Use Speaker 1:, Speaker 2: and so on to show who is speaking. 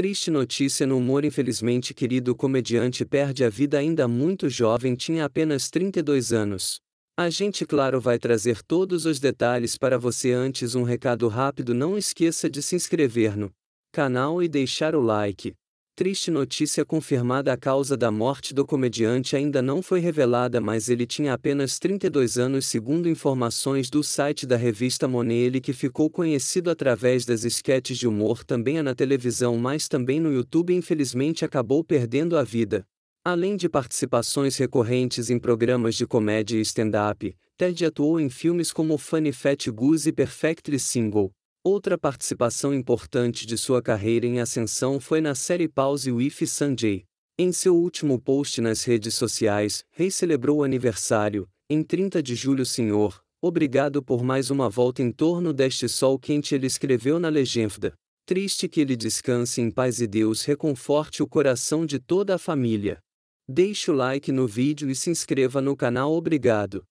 Speaker 1: Triste notícia no humor infelizmente querido comediante perde a vida ainda muito jovem tinha apenas 32 anos. A gente claro vai trazer todos os detalhes para você antes um recado rápido não esqueça de se inscrever no canal e deixar o like. Triste notícia confirmada: a causa da morte do comediante ainda não foi revelada, mas ele tinha apenas 32 anos, segundo informações do site da revista Monet. Ele que ficou conhecido através das esquetes de humor também é na televisão, mas também no YouTube, infelizmente acabou perdendo a vida. Além de participações recorrentes em programas de comédia e stand-up, Ted atuou em filmes como Funny Fat Goose e Perfectly Single. Outra participação importante de sua carreira em ascensão foi na série Pause with Sanjay. Em seu último post nas redes sociais, Rei celebrou o aniversário, em 30 de julho senhor, obrigado por mais uma volta em torno deste sol quente ele escreveu na legenda. Triste que ele descanse em paz e Deus reconforte o coração de toda a família. Deixe o like no vídeo e se inscreva no canal obrigado.